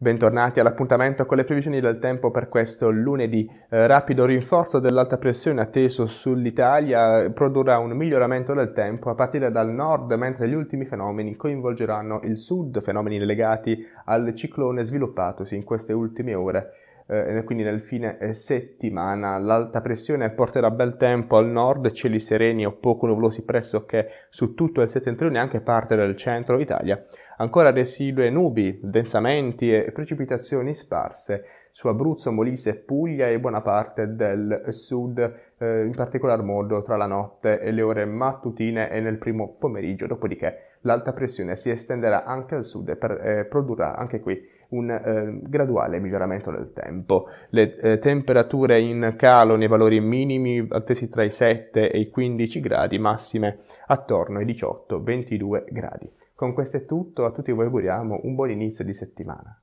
Bentornati all'appuntamento con le previsioni del tempo per questo lunedì. Eh, rapido rinforzo dell'alta pressione atteso sull'Italia eh, produrrà un miglioramento del tempo a partire dal nord, mentre gli ultimi fenomeni coinvolgeranno il sud, fenomeni legati al ciclone sviluppatosi in queste ultime ore. Eh, quindi nel fine eh, settimana. L'alta pressione porterà bel tempo al nord, cieli sereni o poco nuvolosi pressoché su tutto il settentrione e anche parte del centro Italia ancora residue nubi, densamenti e precipitazioni sparse su Abruzzo, Molise, Puglia e buona parte del sud, eh, in particolar modo tra la notte e le ore mattutine e nel primo pomeriggio, dopodiché l'alta pressione si estenderà anche al sud e per, eh, produrrà anche qui un eh, graduale miglioramento del tempo. Le eh, temperature in calo nei valori minimi attesi tra i 7 e i 15 gradi, massime attorno ai 18-22 gradi. Con questo è tutto, a tutti voi auguriamo un buon inizio di settimana.